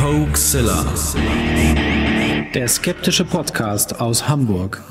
Hoaxilla. Der skeptische Podcast aus Hamburg.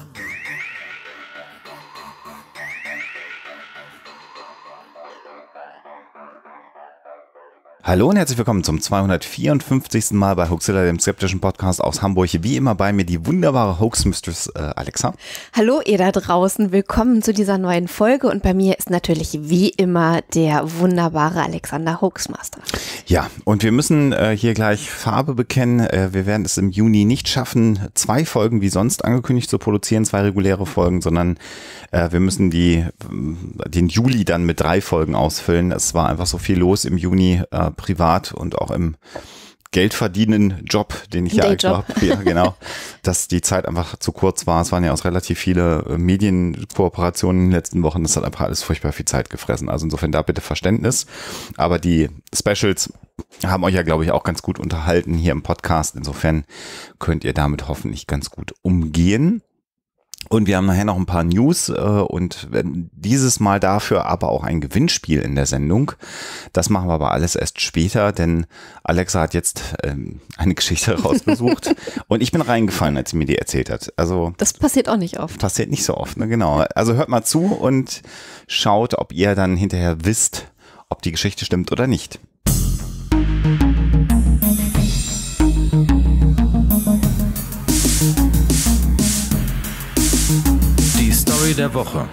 Hallo und herzlich willkommen zum 254. Mal bei Hoaxilla, dem skeptischen Podcast aus Hamburg. Wie immer bei mir die wunderbare Hoaxmistress äh, Alexa. Hallo ihr da draußen, willkommen zu dieser neuen Folge und bei mir ist natürlich wie immer der wunderbare Alexander Hoaxmaster. Ja, und wir müssen äh, hier gleich Farbe bekennen. Äh, wir werden es im Juni nicht schaffen, zwei Folgen wie sonst angekündigt zu produzieren, zwei reguläre Folgen, sondern äh, wir müssen die, ähm, den Juli dann mit drei Folgen ausfüllen. Es war einfach so viel los im Juni äh, privat und auch im geldverdienenden Job, den ich ja eigentlich habe, ja, genau, dass die Zeit einfach zu kurz war. Es waren ja auch relativ viele äh, Medienkooperationen in den letzten Wochen. Das hat einfach alles furchtbar viel Zeit gefressen. Also insofern da bitte Verständnis. Aber die Specials haben euch ja, glaube ich, auch ganz gut unterhalten hier im Podcast. Insofern könnt ihr damit hoffentlich ganz gut umgehen. Und wir haben nachher noch ein paar News äh, und dieses Mal dafür aber auch ein Gewinnspiel in der Sendung. Das machen wir aber alles erst später, denn Alexa hat jetzt ähm, eine Geschichte rausgesucht und ich bin reingefallen, als sie mir die erzählt hat. Also das passiert auch nicht oft. Passiert nicht so oft, ne? Genau. Also hört mal zu und schaut, ob ihr dann hinterher wisst, ob die Geschichte stimmt oder nicht. der Woche.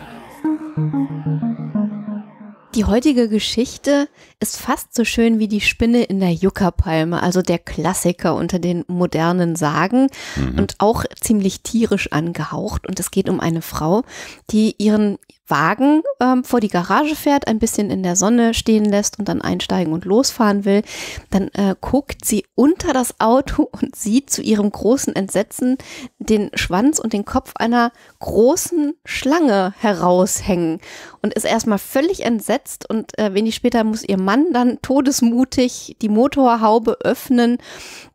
Die heutige Geschichte ist fast so schön wie die Spinne in der Juckerpalme, also der Klassiker unter den modernen Sagen mhm. und auch ziemlich tierisch angehaucht. Und es geht um eine Frau, die ihren Wagen ähm, vor die Garage fährt, ein bisschen in der Sonne stehen lässt und dann einsteigen und losfahren will, dann äh, guckt sie unter das Auto und sieht zu ihrem großen Entsetzen den Schwanz und den Kopf einer großen Schlange heraushängen und ist erstmal völlig entsetzt und äh, wenig später muss ihr Mann dann todesmutig die Motorhaube öffnen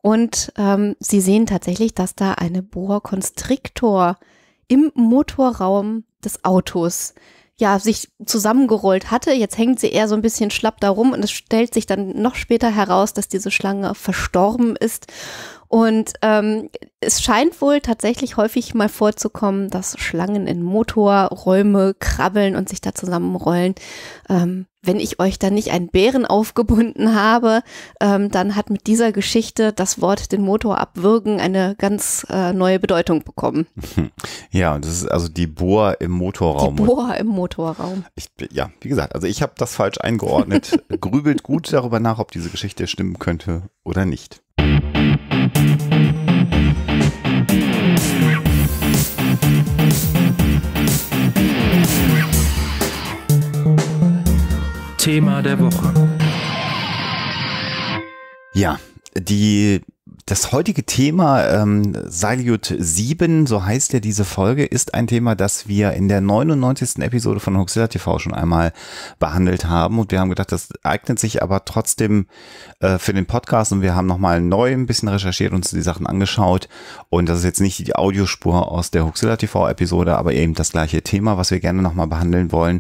und ähm, sie sehen tatsächlich, dass da eine Boa Constrictor im Motorraum des Autos ja, sich zusammengerollt hatte. Jetzt hängt sie eher so ein bisschen schlapp darum und es stellt sich dann noch später heraus, dass diese Schlange verstorben ist und ähm, es scheint wohl tatsächlich häufig mal vorzukommen, dass Schlangen in Motorräume krabbeln und sich da zusammenrollen. Ähm, wenn ich euch da nicht einen Bären aufgebunden habe, ähm, dann hat mit dieser Geschichte das Wort den Motor abwürgen eine ganz äh, neue Bedeutung bekommen. Ja, das ist also die Bohr im Motorraum. Die Bohr im Motorraum. Ich, ja, wie gesagt, also ich habe das falsch eingeordnet. Grübelt gut darüber nach, ob diese Geschichte stimmen könnte oder nicht. Thema der Woche. Ja, die das heutige Thema ähm, Salyut 7, so heißt ja diese Folge, ist ein Thema, das wir in der 99. Episode von Hoxilla TV schon einmal behandelt haben. Und wir haben gedacht, das eignet sich aber trotzdem äh, für den Podcast. Und wir haben nochmal neu ein bisschen recherchiert, und uns die Sachen angeschaut. Und das ist jetzt nicht die Audiospur aus der Hoxilla TV Episode, aber eben das gleiche Thema, was wir gerne nochmal behandeln wollen.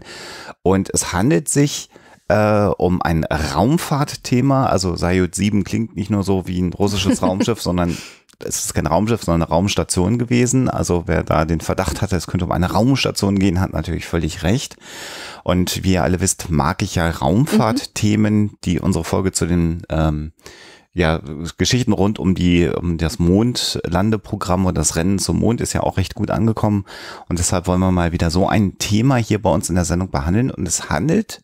Und es handelt sich äh, um ein Raumfahrtthema. Also Sayut 7 klingt nicht nur so wie ein russisches Raumschiff, sondern es ist kein Raumschiff, sondern eine Raumstation gewesen. Also wer da den Verdacht hatte, es könnte um eine Raumstation gehen, hat natürlich völlig recht. Und wie ihr alle wisst, mag ich ja Raumfahrtthemen, mhm. die unsere Folge zu den ähm, ja, Geschichten rund um die um das Mondlandeprogramm und das Rennen zum Mond ist ja auch recht gut angekommen und deshalb wollen wir mal wieder so ein Thema hier bei uns in der Sendung behandeln und es handelt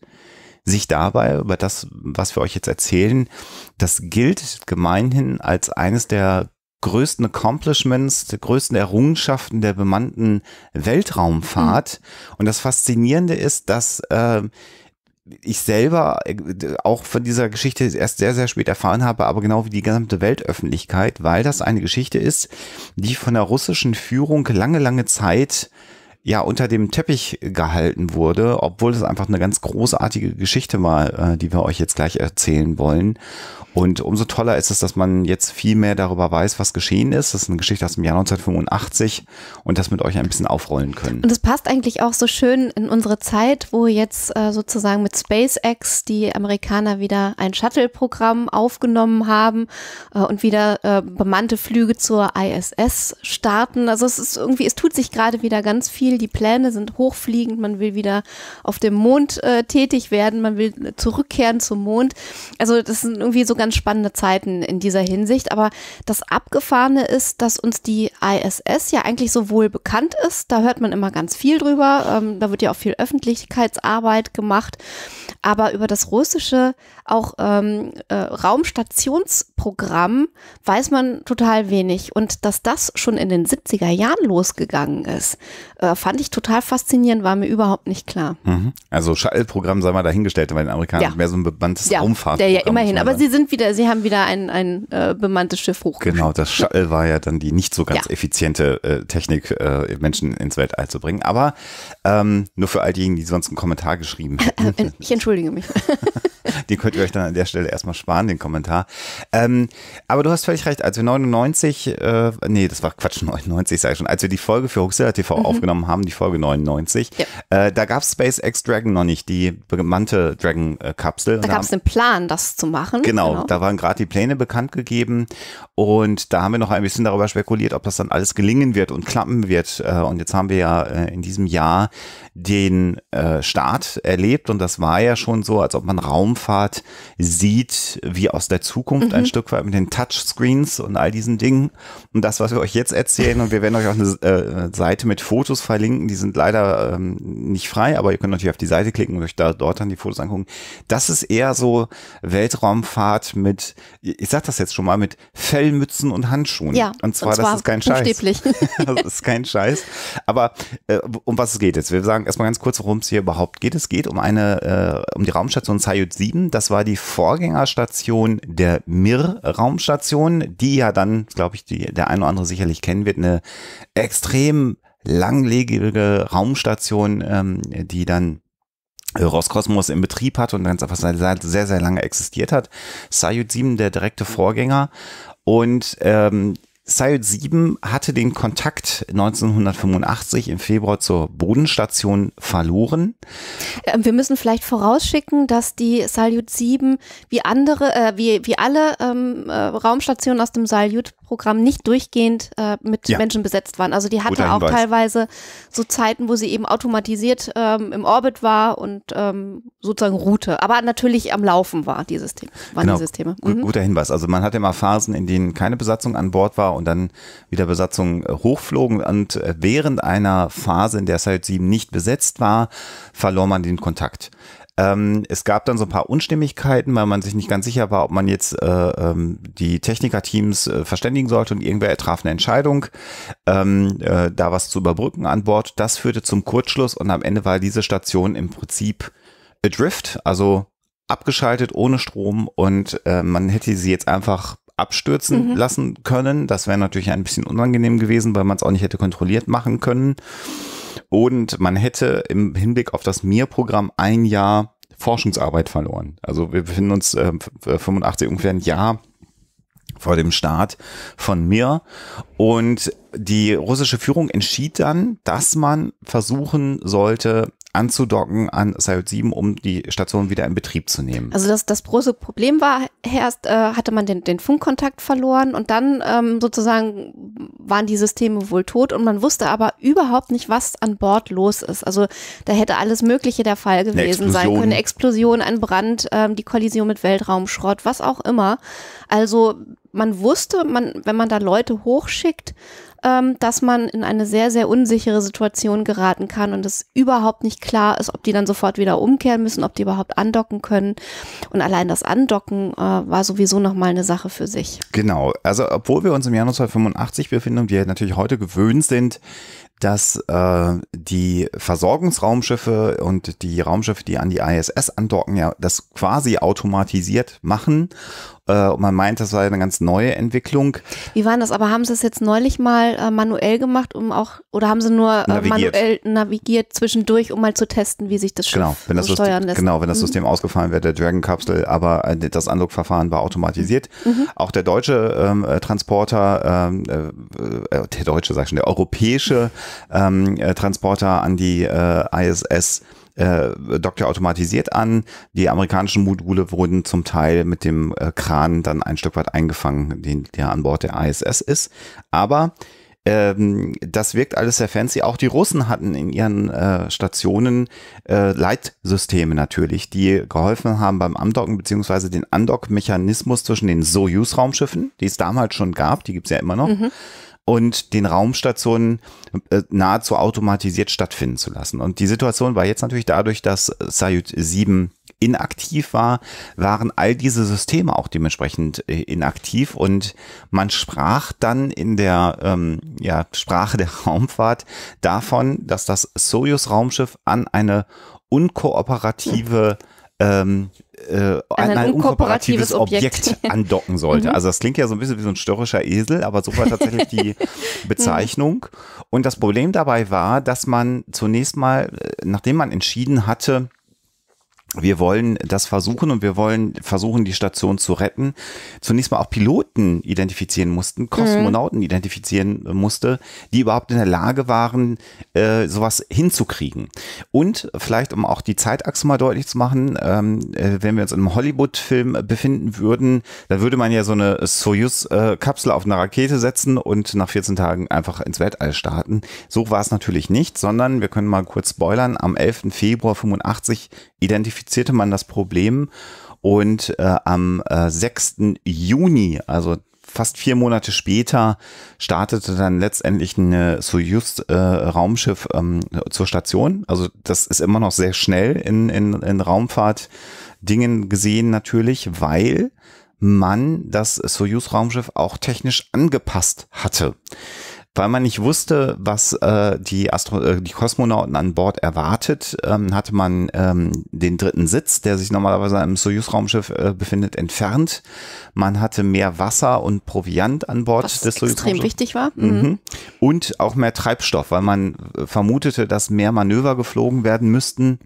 sich dabei über das, was wir euch jetzt erzählen, das gilt gemeinhin als eines der größten Accomplishments, der größten Errungenschaften der bemannten Weltraumfahrt. Mhm. Und das Faszinierende ist, dass äh, ich selber äh, auch von dieser Geschichte erst sehr, sehr spät erfahren habe, aber genau wie die gesamte Weltöffentlichkeit, weil das eine Geschichte ist, die von der russischen Führung lange, lange Zeit ja unter dem Teppich gehalten wurde, obwohl es einfach eine ganz großartige Geschichte war, äh, die wir euch jetzt gleich erzählen wollen. Und umso toller ist es, dass man jetzt viel mehr darüber weiß, was geschehen ist. Das ist eine Geschichte aus dem Jahr 1985 und das mit euch ein bisschen aufrollen können. Und es passt eigentlich auch so schön in unsere Zeit, wo jetzt äh, sozusagen mit SpaceX die Amerikaner wieder ein Shuttle-Programm aufgenommen haben äh, und wieder äh, bemannte Flüge zur ISS starten. Also es ist irgendwie, es tut sich gerade wieder ganz viel Ziel. Die Pläne sind hochfliegend. Man will wieder auf dem Mond äh, tätig werden. Man will zurückkehren zum Mond. Also das sind irgendwie so ganz spannende Zeiten in dieser Hinsicht. Aber das Abgefahrene ist, dass uns die ISS ja eigentlich so wohl bekannt ist. Da hört man immer ganz viel drüber. Ähm, da wird ja auch viel Öffentlichkeitsarbeit gemacht aber über das russische auch ähm, äh, Raumstationsprogramm weiß man total wenig. Und dass das schon in den 70er Jahren losgegangen ist, äh, fand ich total faszinierend, war mir überhaupt nicht klar. Mhm. Also Shuttle-Programm sei mal dahingestellt, weil den Amerikanern ja. mehr so ein bemanntes ja, Raumfahrt. Der ja immerhin, aber sie sind wieder, sie haben wieder ein, ein äh, bemanntes Schiff hoch. Genau, das Shuttle war ja dann die nicht so ganz ja. effiziente äh, Technik, äh, Menschen ins Weltall zu bringen. Aber ähm, nur für all diejenigen, die sonst einen Kommentar geschrieben haben. ich entschuldige entschuldige mich. die könnt ihr euch dann an der Stelle erstmal sparen, den Kommentar. Ähm, aber du hast völlig recht, als wir 99, äh, nee, das war Quatsch, 99 sage ich schon, als wir die Folge für Huxilla TV mhm. aufgenommen haben, die Folge 99, ja. äh, da gab es SpaceX Dragon noch nicht, die bemannte Dragon-Kapsel. Äh, da gab es einen Plan, das zu machen. Genau, genau. da waren gerade die Pläne bekannt gegeben und da haben wir noch ein bisschen darüber spekuliert, ob das dann alles gelingen wird und klappen wird. Äh, und jetzt haben wir ja äh, in diesem Jahr den äh, Start erlebt und das war ja schon so, als ob man Raumfahrt sieht, wie aus der Zukunft mhm. ein Stück weit mit den Touchscreens und all diesen Dingen. Und das, was wir euch jetzt erzählen, und wir werden euch auch eine äh, Seite mit Fotos verlinken, die sind leider ähm, nicht frei, aber ihr könnt natürlich auf die Seite klicken und euch da dort dann die Fotos angucken. Das ist eher so Weltraumfahrt mit, ich sag das jetzt schon mal, mit Fellmützen und Handschuhen. Ja, und zwar, und zwar das ist kein Scheiß. das ist kein Scheiß. Aber äh, um was es geht jetzt? Wir sagen sagen, erstmal ganz kurz, worum es hier überhaupt geht. Es geht um eine, äh, um die Raumstation Salyut 7. Das war die Vorgängerstation der Mir-Raumstation, die ja dann, glaube ich, die, der ein oder andere sicherlich kennen wird, eine extrem langlebige Raumstation, ähm, die dann Roskosmos in Betrieb hat und ganz einfach sehr, sehr lange existiert hat. Sayut 7, der direkte Vorgänger. Und ähm, Sail 7 hatte den Kontakt 1985 im Februar zur Bodenstation verloren. Ähm, wir müssen vielleicht vorausschicken, dass die Salyut 7 wie andere, äh, wie, wie alle ähm, äh, Raumstationen aus dem Salyut-Programm nicht durchgehend äh, mit ja. Menschen besetzt waren. Also die hatte auch teilweise so Zeiten, wo sie eben automatisiert ähm, im Orbit war und ähm, sozusagen ruhte. Aber natürlich am Laufen war die genau. Systeme. Waren genau. die Systeme. Mhm. Guter Hinweis. Also man hatte immer Phasen, in denen keine Besatzung an Bord war und dann wieder Besatzungen äh, hochflogen. Und äh, während einer Phase, in der Site 7 nicht besetzt war, verlor man den Kontakt. Ähm, es gab dann so ein paar Unstimmigkeiten, weil man sich nicht ganz sicher war, ob man jetzt äh, ähm, die Technikerteams äh, verständigen sollte und irgendwer traf eine Entscheidung, ähm, äh, da was zu überbrücken an Bord. Das führte zum Kurzschluss und am Ende war diese Station im Prinzip adrift, also abgeschaltet ohne Strom und äh, man hätte sie jetzt einfach abstürzen mhm. lassen können. Das wäre natürlich ein bisschen unangenehm gewesen, weil man es auch nicht hätte kontrolliert machen können. Und man hätte im Hinblick auf das MIR-Programm ein Jahr Forschungsarbeit verloren. Also wir befinden uns ähm, äh, 85 ungefähr ein Jahr vor dem Start von Mir. Und die russische Führung entschied dann, dass man versuchen sollte, anzudocken an Saiyot 7, um die Station wieder in Betrieb zu nehmen. Also das, das große Problem war, erst äh, hatte man den, den Funkkontakt verloren und dann ähm, sozusagen waren die Systeme wohl tot und man wusste aber überhaupt nicht, was an Bord los ist. Also da hätte alles Mögliche der Fall gewesen sein können. Eine Explosion, ein Brand, ähm, die Kollision mit Weltraumschrott, was auch immer. Also man wusste, man, wenn man da Leute hochschickt, ähm, dass man in eine sehr, sehr unsichere Situation geraten kann und es überhaupt nicht klar ist, ob die dann sofort wieder umkehren müssen, ob die überhaupt andocken können. Und allein das Andocken äh, war sowieso nochmal eine Sache für sich. Genau, also obwohl wir uns im Jahr 1985 befinden und wir natürlich heute gewöhnt sind, dass äh, die Versorgungsraumschiffe und die Raumschiffe, die an die ISS andocken, ja das quasi automatisiert machen äh, und man meint, das sei eine ganz neue Entwicklung. Wie waren das? Aber haben sie es jetzt neulich mal äh, manuell gemacht, um auch, oder haben sie nur äh, navigiert. manuell navigiert zwischendurch, um mal zu testen, wie sich das Schiff genau, wenn das so steuern lässt? Genau, wenn das mhm. System mhm. ausgefallen wäre, der Dragon-Kapsel, aber äh, das Anlockverfahren war automatisiert. Mhm. Auch der deutsche ähm, äh, Transporter, ähm, äh, der deutsche, sag ich schon, der europäische ähm, Transporter an die ISS äh, Doktor automatisiert an. Die amerikanischen Module wurden zum Teil mit dem äh, Kran dann ein Stück weit eingefangen, den, der an Bord der ISS ist. Aber ähm, das wirkt alles sehr fancy. Auch die Russen hatten in ihren äh, Stationen äh, Leitsysteme natürlich, die geholfen haben beim Andocken beziehungsweise den Andock-Mechanismus zwischen den Soyuz-Raumschiffen, die es damals schon gab, die gibt es ja immer noch. Mhm und den Raumstationen äh, nahezu automatisiert stattfinden zu lassen. Und die Situation war jetzt natürlich dadurch, dass Sayut 7 inaktiv war, waren all diese Systeme auch dementsprechend äh, inaktiv und man sprach dann in der ähm, ja, Sprache der Raumfahrt davon, dass das Soyuz-Raumschiff an eine unkooperative hm ähm, äh, an ein, ein unkooperatives Objekt. Objekt andocken sollte. Mhm. Also das klingt ja so ein bisschen wie so ein störrischer Esel, aber so war tatsächlich die Bezeichnung. Und das Problem dabei war, dass man zunächst mal, äh, nachdem man entschieden hatte, wir wollen das versuchen und wir wollen versuchen, die Station zu retten. Zunächst mal auch Piloten identifizieren mussten, Kosmonauten mhm. identifizieren musste, die überhaupt in der Lage waren, äh, sowas hinzukriegen. Und vielleicht, um auch die Zeitachse mal deutlich zu machen, ähm, äh, wenn wir uns in einem Hollywood-Film befinden würden, da würde man ja so eine Soyuz-Kapsel auf eine Rakete setzen und nach 14 Tagen einfach ins Weltall starten. So war es natürlich nicht, sondern wir können mal kurz spoilern, am 11. Februar 85 identifizierte man das Problem und äh, am äh, 6. Juni, also fast vier Monate später startete dann letztendlich ein Soyuz-Raumschiff äh, ähm, zur Station. Also das ist immer noch sehr schnell in, in, in Raumfahrt-Dingen gesehen natürlich, weil man das Soyuz-Raumschiff auch technisch angepasst hatte. Weil man nicht wusste, was äh, die, Astro äh, die Kosmonauten an Bord erwartet, ähm, hatte man ähm, den dritten Sitz, der sich normalerweise im Soyuz-Raumschiff äh, befindet, entfernt. Man hatte mehr Wasser und Proviant an Bord was des Soyuz-Raumschiffs. extrem wichtig war. Mhm. mhm. Und auch mehr Treibstoff, weil man äh, vermutete, dass mehr Manöver geflogen werden müssten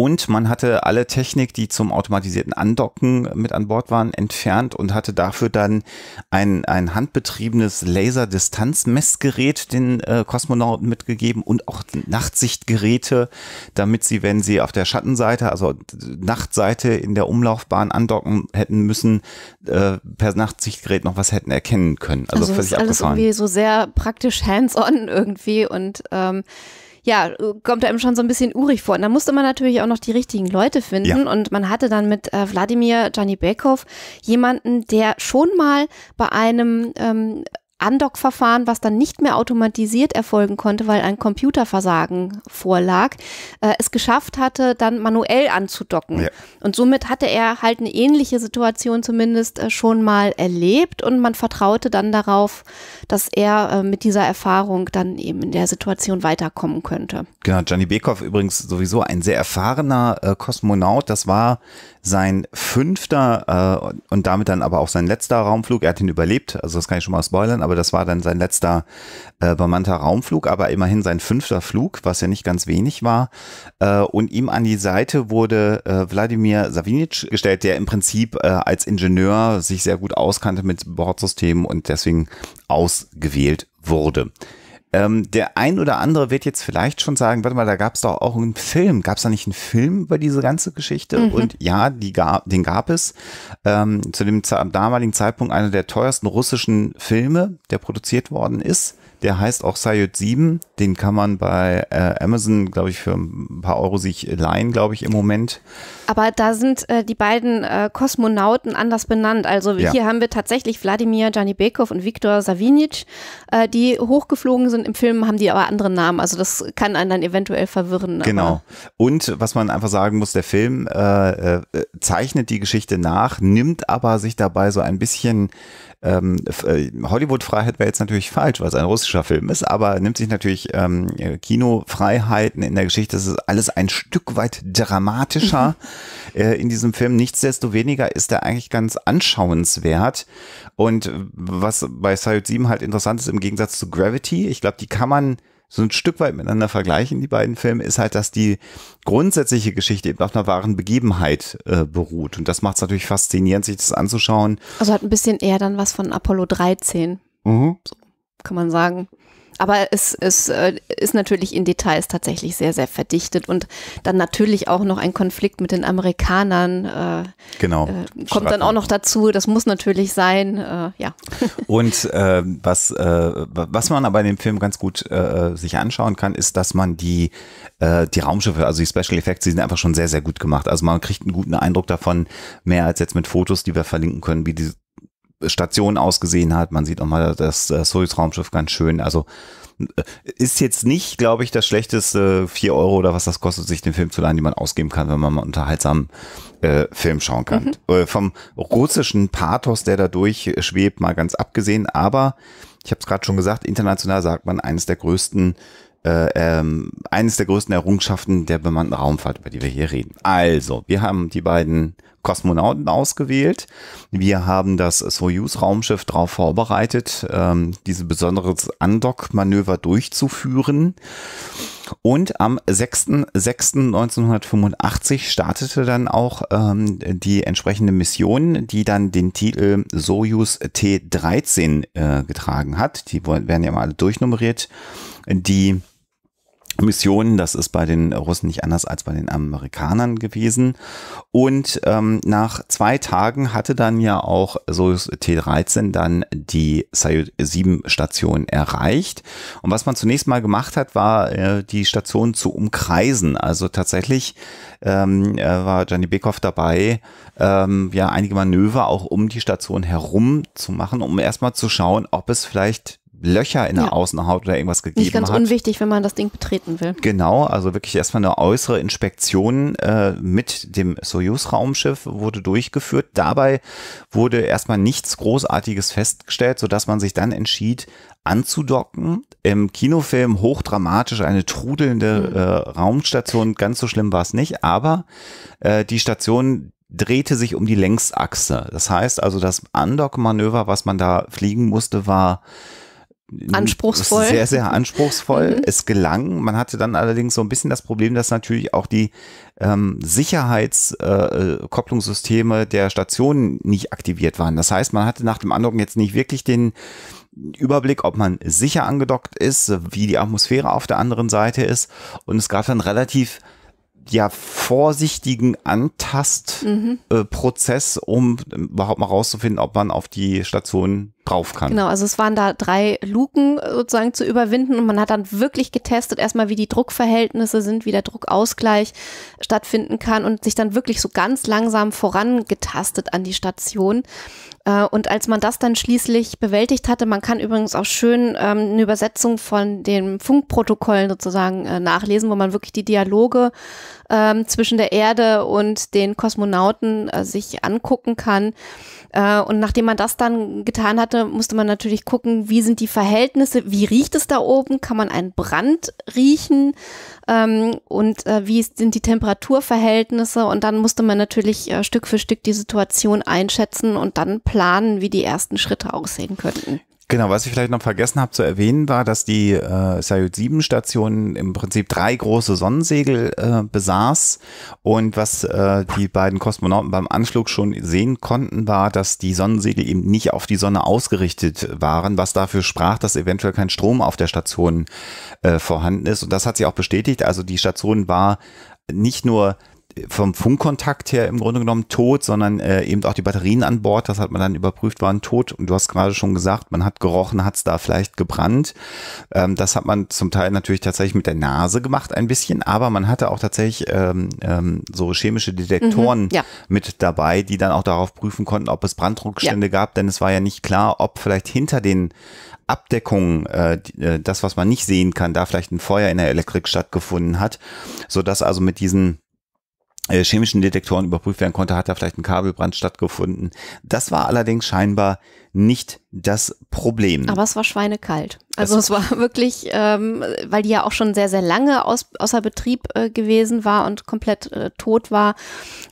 und man hatte alle Technik, die zum automatisierten Andocken mit an Bord waren, entfernt und hatte dafür dann ein, ein handbetriebenes Laserdistanzmessgerät den äh, Kosmonauten mitgegeben und auch Nachtsichtgeräte, damit sie, wenn sie auf der Schattenseite, also Nachtseite in der Umlaufbahn andocken hätten müssen, äh, per Nachtsichtgerät noch was hätten erkennen können. Also, also das ist alles irgendwie so sehr praktisch hands-on irgendwie und ähm ja, äh, kommt einem schon so ein bisschen urig vor. Und da musste man natürlich auch noch die richtigen Leute finden. Ja. Und man hatte dann mit äh, Wladimir Janibekov jemanden, der schon mal bei einem ähm, Andock-Verfahren, was dann nicht mehr automatisiert erfolgen konnte, weil ein Computerversagen vorlag, äh, es geschafft hatte, dann manuell anzudocken. Ja. Und somit hatte er halt eine ähnliche Situation zumindest äh, schon mal erlebt und man vertraute dann darauf, dass er äh, mit dieser Erfahrung dann eben in der Situation weiterkommen könnte. Genau, Gianni Bekoff übrigens sowieso ein sehr erfahrener äh, Kosmonaut. Das war sein fünfter äh, und damit dann aber auch sein letzter Raumflug. Er hat ihn überlebt, also das kann ich schon mal spoilern, aber habe, das war dann sein letzter äh, bemannter Raumflug, aber immerhin sein fünfter Flug, was ja nicht ganz wenig war. Äh, und ihm an die Seite wurde äh, Wladimir Savinic gestellt, der im Prinzip äh, als Ingenieur sich sehr gut auskannte mit Bordsystemen und deswegen ausgewählt wurde. Ähm, der ein oder andere wird jetzt vielleicht schon sagen, warte mal, da gab es doch auch einen Film. Gab es da nicht einen Film über diese ganze Geschichte? Mhm. Und ja, die gab, den gab es. Ähm, zu dem damaligen Zeitpunkt einer der teuersten russischen Filme, der produziert worden ist. Der heißt auch Sayut 7. Den kann man bei äh, Amazon, glaube ich, für ein paar Euro sich leihen, glaube ich, im Moment. Aber da sind äh, die beiden äh, Kosmonauten anders benannt. Also ja. hier haben wir tatsächlich Wladimir Janibekov und Viktor Savinic, äh, die hochgeflogen sind im Film, haben die aber andere Namen. Also das kann einen dann eventuell verwirren. Genau. Und was man einfach sagen muss, der Film äh, äh, zeichnet die Geschichte nach, nimmt aber sich dabei so ein bisschen ähm, äh, Hollywood-Freiheit wäre jetzt natürlich falsch, weil es ein russischer Film ist, aber nimmt sich natürlich ähm, äh, Kinofreiheiten in der Geschichte. Das ist alles ein Stück weit dramatischer mhm. äh, in diesem Film. Nichtsdestoweniger ist er eigentlich ganz anschauenswert. Und was bei Sayud 7 halt interessant ist, im Gegensatz zu Gravity, ich glaube, die kann man so ein Stück weit miteinander vergleichen, die beiden Filme, ist halt, dass die grundsätzliche Geschichte eben auf einer wahren Begebenheit äh, beruht. Und das macht es natürlich faszinierend, sich das anzuschauen. Also hat ein bisschen eher dann was von Apollo 13. Mhm. So kann man sagen. Aber es, es äh, ist natürlich in Details tatsächlich sehr, sehr verdichtet und dann natürlich auch noch ein Konflikt mit den Amerikanern. Äh, genau. Äh, kommt Strafung. dann auch noch dazu. Das muss natürlich sein. Äh, ja. Und äh, was, äh, was man aber in dem Film ganz gut sich anschauen kann, ist, dass man die, die Raumschiffe, also die Special Effects, die sind einfach schon sehr, sehr gut gemacht. Also man kriegt einen guten Eindruck davon, mehr als jetzt mit Fotos, die wir verlinken können, wie die Station ausgesehen hat. Man sieht auch mal das, das Soyuz-Raumschiff ganz schön. Also äh, ist jetzt nicht, glaube ich, das schlechteste vier Euro oder was das kostet, sich den Film zu leihen, die man ausgeben kann, wenn man mal unterhaltsamen äh, Film schauen kann. Mhm. Äh, vom russischen Pathos, der dadurch schwebt, mal ganz abgesehen. Aber ich habe es gerade schon gesagt, international sagt man eines der größten äh, ähm, eines der größten Errungenschaften der bemannten Raumfahrt, über die wir hier reden. Also, wir haben die beiden Kosmonauten ausgewählt. Wir haben das Soyuz-Raumschiff darauf vorbereitet, ähm, dieses besonderes Andock-Manöver durchzuführen. Und am 6.6.1985 startete dann auch ähm, die entsprechende Mission, die dann den Titel Soyuz T13 äh, getragen hat. Die werden ja mal alle durchnummeriert. Die Missionen. Das ist bei den Russen nicht anders als bei den Amerikanern gewesen. Und ähm, nach zwei Tagen hatte dann ja auch Soyuz T-13 dann die Soyuz 7 Station erreicht. Und was man zunächst mal gemacht hat, war äh, die Station zu umkreisen. Also tatsächlich ähm, äh, war Gianni Bekoff dabei, ähm, ja einige Manöver auch um die Station herum zu machen, um erstmal zu schauen, ob es vielleicht Löcher in der ja. Außenhaut oder irgendwas gegeben Nicht ganz hat. unwichtig, wenn man das Ding betreten will. Genau, also wirklich erstmal eine äußere Inspektion äh, mit dem Soyuz-Raumschiff wurde durchgeführt. Dabei wurde erstmal nichts Großartiges festgestellt, sodass man sich dann entschied, anzudocken. Im Kinofilm hochdramatisch eine trudelnde mhm. äh, Raumstation, ganz so schlimm war es nicht, aber äh, die Station, drehte sich um die Längsachse. Das heißt also, das Andockmanöver, was man da fliegen musste, war anspruchsvoll. Sehr, sehr anspruchsvoll. Mhm. Es gelang. Man hatte dann allerdings so ein bisschen das Problem, dass natürlich auch die ähm, Sicherheitskopplungssysteme äh, der Stationen nicht aktiviert waren. Das heißt, man hatte nach dem Andocken jetzt nicht wirklich den Überblick, ob man sicher angedockt ist, wie die Atmosphäre auf der anderen Seite ist. Und es gab dann relativ ja vorsichtigen Antastprozess, mhm. äh, um überhaupt mal rauszufinden, ob man auf die Station drauf kann. Genau, also es waren da drei Luken sozusagen zu überwinden und man hat dann wirklich getestet, erstmal wie die Druckverhältnisse sind, wie der Druckausgleich stattfinden kann und sich dann wirklich so ganz langsam vorangetastet an die Station. Äh, und als man das dann schließlich bewältigt hatte, man kann übrigens auch schön ähm, eine Übersetzung von den Funkprotokollen sozusagen äh, nachlesen, wo man wirklich die Dialoge ähm, zwischen der Erde und den Kosmonauten äh, sich angucken kann. Äh, und nachdem man das dann getan hatte, musste man natürlich gucken, wie sind die Verhältnisse, wie riecht es da oben, kann man einen Brand riechen ähm, und äh, wie sind die Temperaturverhältnisse. Und dann musste man natürlich äh, Stück für Stück die Situation einschätzen und dann planen, wie die ersten Schritte aussehen könnten. Genau, was ich vielleicht noch vergessen habe zu erwähnen, war, dass die äh, Sayut 7 Station im Prinzip drei große Sonnensegel äh, besaß. Und was äh, die beiden Kosmonauten beim Anflug schon sehen konnten, war, dass die Sonnensegel eben nicht auf die Sonne ausgerichtet waren, was dafür sprach, dass eventuell kein Strom auf der Station äh, vorhanden ist. Und das hat sie auch bestätigt. Also die Station war nicht nur vom Funkkontakt her im Grunde genommen tot, sondern äh, eben auch die Batterien an Bord, das hat man dann überprüft, waren tot. Und du hast gerade schon gesagt, man hat gerochen, hat es da vielleicht gebrannt. Ähm, das hat man zum Teil natürlich tatsächlich mit der Nase gemacht ein bisschen, aber man hatte auch tatsächlich ähm, ähm, so chemische Detektoren mhm, ja. mit dabei, die dann auch darauf prüfen konnten, ob es Brandrückstände ja. gab, denn es war ja nicht klar, ob vielleicht hinter den Abdeckung, äh, äh, das, was man nicht sehen kann, da vielleicht ein Feuer in der Elektrik stattgefunden hat, sodass also mit diesen äh, chemischen Detektoren überprüft werden konnte, hat da vielleicht ein Kabelbrand stattgefunden. Das war allerdings scheinbar nicht das Problem. Aber es war schweinekalt. Also das es war wirklich, ähm, weil die ja auch schon sehr, sehr lange aus, außer Betrieb äh, gewesen war und komplett äh, tot war,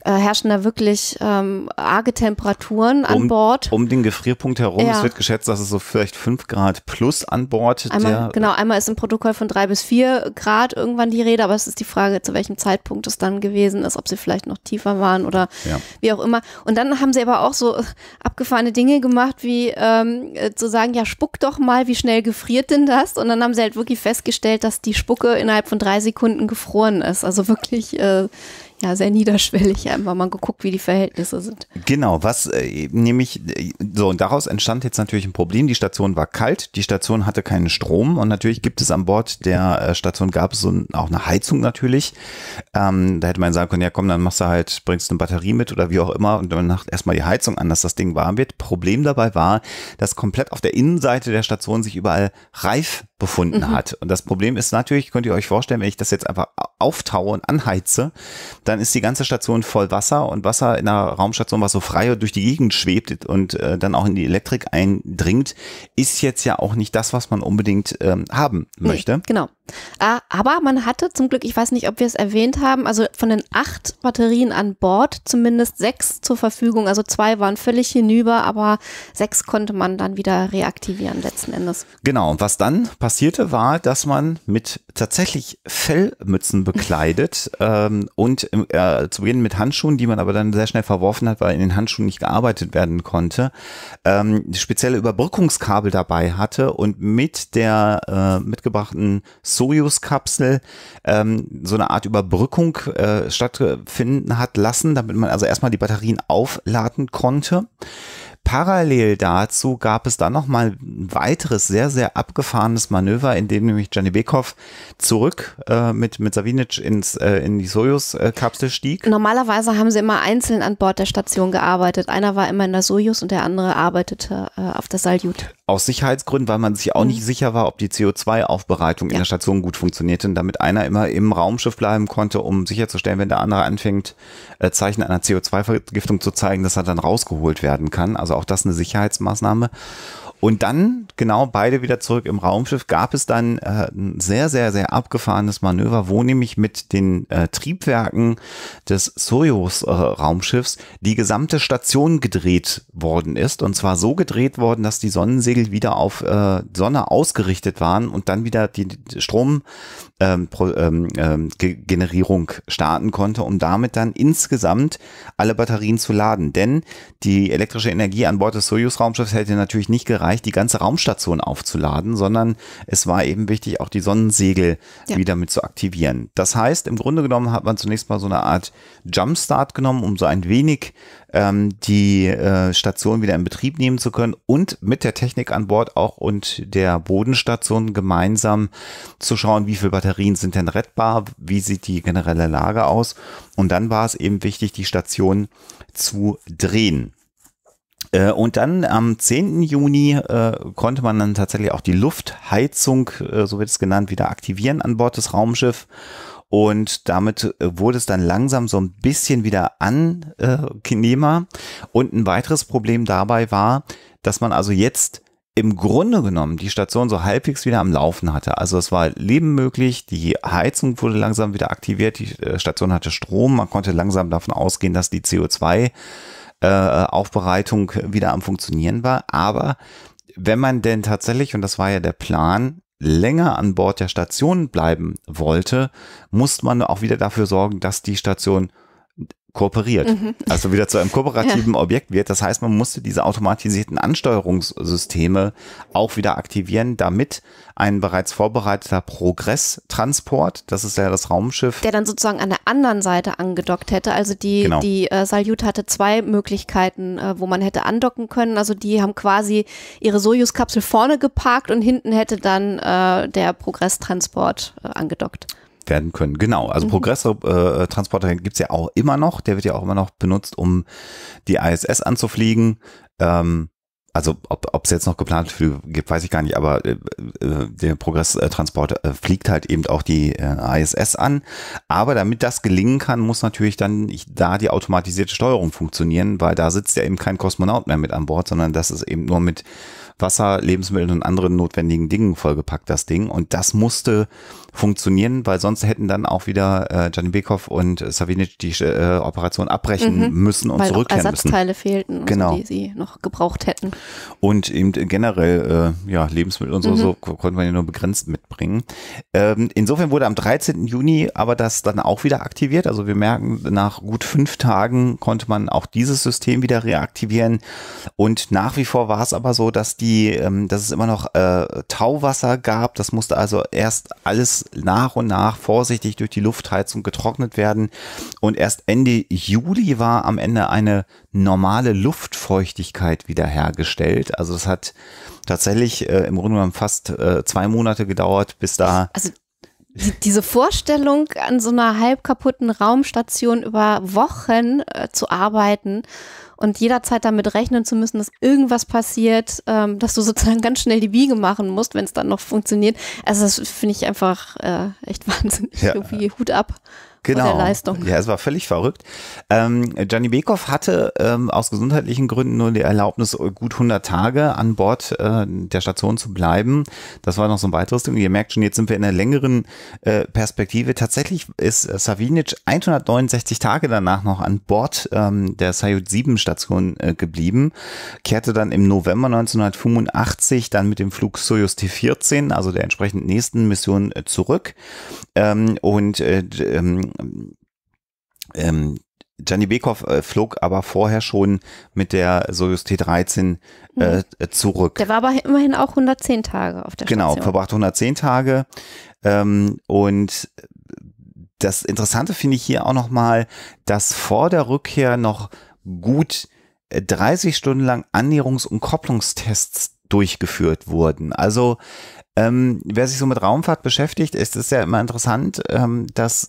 äh, herrschen da wirklich ähm, arge Temperaturen an um, Bord. Um den Gefrierpunkt herum. Ja. Es wird geschätzt, dass es so vielleicht 5 Grad plus an Bord. Einmal, der, genau, einmal ist im Protokoll von 3 bis 4 Grad irgendwann die Rede, aber es ist die Frage, zu welchem Zeitpunkt es dann gewesen ist, ob sie vielleicht noch tiefer waren oder ja. wie auch immer. Und dann haben sie aber auch so abgefahrene Dinge gemacht, wie irgendwie ähm, äh, zu sagen, ja, spuck doch mal, wie schnell gefriert denn das? Und dann haben sie halt wirklich festgestellt, dass die Spucke innerhalb von drei Sekunden gefroren ist. Also wirklich, äh, ja, sehr niederschwellig, einfach mal geguckt, wie die Verhältnisse sind. Genau, was äh, nämlich, äh, so und daraus entstand jetzt natürlich ein Problem. Die Station war kalt, die Station hatte keinen Strom und natürlich gibt es an Bord der äh, Station gab es so ein, auch eine Heizung natürlich. Ähm, da hätte man sagen können, ja komm, dann machst du halt, bringst eine Batterie mit oder wie auch immer und dann macht erstmal die Heizung an, dass das Ding warm wird. Problem dabei war, dass komplett auf der Innenseite der Station sich überall Reif befunden mhm. hat. Und das Problem ist natürlich, könnt ihr euch vorstellen, wenn ich das jetzt einfach auftaue und anheize, dann ist die ganze Station voll Wasser und Wasser in einer Raumstation, was so frei durch die Gegend schwebt und äh, dann auch in die Elektrik eindringt, ist jetzt ja auch nicht das, was man unbedingt ähm, haben möchte. Nee, genau. Äh, aber man hatte zum Glück, ich weiß nicht, ob wir es erwähnt haben, also von den acht Batterien an Bord zumindest sechs zur Verfügung. Also zwei waren völlig hinüber, aber sechs konnte man dann wieder reaktivieren letzten Endes. Genau. Und was dann passierte, war, dass man mit tatsächlich Fellmützen bekleidet ähm, und äh, zu Beginn mit Handschuhen, die man aber dann sehr schnell verworfen hat, weil in den Handschuhen nicht gearbeitet werden konnte, ähm, spezielle Überbrückungskabel dabei hatte und mit der äh, mitgebrachten soyuz kapsel ähm, so eine Art Überbrückung äh, stattfinden hat lassen, damit man also erstmal die Batterien aufladen konnte. Parallel dazu gab es dann nochmal ein weiteres sehr, sehr abgefahrenes Manöver, in dem nämlich Gianni Bekov zurück äh, mit, mit Savinic ins, äh, in die Sojus-Kapsel stieg. Normalerweise haben sie immer einzeln an Bord der Station gearbeitet. Einer war immer in der Sojus und der andere arbeitete äh, auf der Salyut. Aus Sicherheitsgründen, weil man sich auch mhm. nicht sicher war, ob die CO2-Aufbereitung ja. in der Station gut funktionierte damit einer immer im Raumschiff bleiben konnte, um sicherzustellen, wenn der andere anfängt, äh, Zeichen einer CO2-Vergiftung zu zeigen, dass er dann rausgeholt werden kann. Also auch das eine Sicherheitsmaßnahme. Und dann, genau beide wieder zurück im Raumschiff, gab es dann äh, ein sehr, sehr, sehr abgefahrenes Manöver, wo nämlich mit den äh, Triebwerken des Soyuz-Raumschiffs äh, die gesamte Station gedreht worden ist. Und zwar so gedreht worden, dass die Sonnensegel wieder auf äh, Sonne ausgerichtet waren und dann wieder die, die Strom, ähm, Pro, ähm, ähm, Generierung starten konnte, um damit dann insgesamt alle Batterien zu laden. Denn die elektrische Energie an Bord des Soyuz-Raumschiffs hätte natürlich nicht gereicht, die ganze Raumstation aufzuladen, sondern es war eben wichtig, auch die Sonnensegel ja. wieder mit zu aktivieren. Das heißt, im Grunde genommen hat man zunächst mal so eine Art Jumpstart genommen, um so ein wenig ähm, die äh, Station wieder in Betrieb nehmen zu können und mit der Technik an Bord auch und der Bodenstation gemeinsam zu schauen, wie viele Batterien sind denn rettbar, wie sieht die generelle Lage aus. Und dann war es eben wichtig, die Station zu drehen. Äh, und dann am 10. Juni äh, konnte man dann tatsächlich auch die Luftheizung, äh, so wird es genannt, wieder aktivieren an Bord des Raumschiffs. Und damit äh, wurde es dann langsam so ein bisschen wieder angenehmer. Äh, und ein weiteres Problem dabei war, dass man also jetzt im Grunde genommen die Station so halbwegs wieder am Laufen hatte. Also es war Leben möglich, die Heizung wurde langsam wieder aktiviert, die äh, Station hatte Strom, man konnte langsam davon ausgehen, dass die CO2-Aufbereitung wieder am Funktionieren war. Aber wenn man denn tatsächlich, und das war ja der Plan, länger an Bord der Station bleiben wollte, musste man auch wieder dafür sorgen, dass die Station kooperiert. Mhm. Also wieder zu einem kooperativen ja. Objekt wird. Das heißt, man musste diese automatisierten Ansteuerungssysteme auch wieder aktivieren, damit ein bereits vorbereiteter Progress-Transport, das ist ja das Raumschiff. Der dann sozusagen an der anderen Seite angedockt hätte. Also die, genau. die äh, Salyut hatte zwei Möglichkeiten, äh, wo man hätte andocken können. Also die haben quasi ihre Sojus-Kapsel vorne geparkt und hinten hätte dann äh, der Progress-Transport äh, angedockt werden können. Genau, also mhm. Progressor-Transporter äh, es ja auch immer noch. Der wird ja auch immer noch benutzt, um die ISS anzufliegen. Ähm, also ob es jetzt noch geplant für, gibt, weiß ich gar nicht, aber äh, äh der Progress-Transporter äh, äh, fliegt halt eben auch die äh, ISS an. Aber damit das gelingen kann, muss natürlich dann ich, da die automatisierte Steuerung funktionieren, weil da sitzt ja eben kein Kosmonaut mehr mit an Bord, sondern das ist eben nur mit Wasser, Lebensmitteln und anderen notwendigen Dingen vollgepackt, das Ding. Und das musste funktionieren, weil sonst hätten dann auch wieder äh, Gianni Bekov und äh, Savinic die äh, Operation abbrechen mhm, müssen und weil zurückkehren auch Ersatzteile müssen. fehlten, genau. die sie noch gebraucht hätten. Und eben generell äh, ja, Lebensmittel und so, mhm. so konnten wir ja nur begrenzt mitbringen. Ähm, insofern wurde am 13. Juni aber das dann auch wieder aktiviert. Also wir merken, nach gut fünf Tagen konnte man auch dieses System wieder reaktivieren. Und nach wie vor war es aber so, dass die, ähm, dass es immer noch äh, Tauwasser gab. Das musste also erst alles nach und nach vorsichtig durch die Luftheizung getrocknet werden. Und erst Ende Juli war am Ende eine normale Luftfeuchtigkeit wiederhergestellt. Also es hat tatsächlich äh, im Grunde genommen fast äh, zwei Monate gedauert, bis da. Also die, diese Vorstellung, an so einer halb kaputten Raumstation über Wochen äh, zu arbeiten und jederzeit damit rechnen zu müssen, dass irgendwas passiert, ähm, dass du sozusagen ganz schnell die Biege machen musst, wenn es dann noch funktioniert. Also das finde ich einfach äh, echt wahnsinnig. Ja. Irgendwie Hut ab genau. der Leistung. Ja, es war völlig verrückt. Ähm, Gianni Bekov hatte ähm, aus gesundheitlichen Gründen nur die Erlaubnis, gut 100 Tage an Bord äh, der Station zu bleiben. Das war noch so ein weiteres Ding. Ihr merkt schon, jetzt sind wir in einer längeren äh, Perspektive. Tatsächlich ist äh, Savinic 169 Tage danach noch an Bord ähm, der Sayut 7 Station äh, geblieben, kehrte dann im November 1985 dann mit dem Flug Soyuz T14, also der entsprechend nächsten Mission, äh, zurück. Ähm, und äh, ähm, ähm, ähm, Gianni Bekov äh, flog aber vorher schon mit der Soyuz T13 äh, mhm. zurück. Der war aber immerhin auch 110 Tage auf der genau, Station. Genau, verbrachte 110 Tage. Ähm, und das Interessante finde ich hier auch nochmal, dass vor der Rückkehr noch gut 30 äh, Stunden lang Annäherungs- und Kopplungstests durchgeführt wurden. Also ähm, wer sich so mit Raumfahrt beschäftigt, ist es ja immer interessant, ähm, dass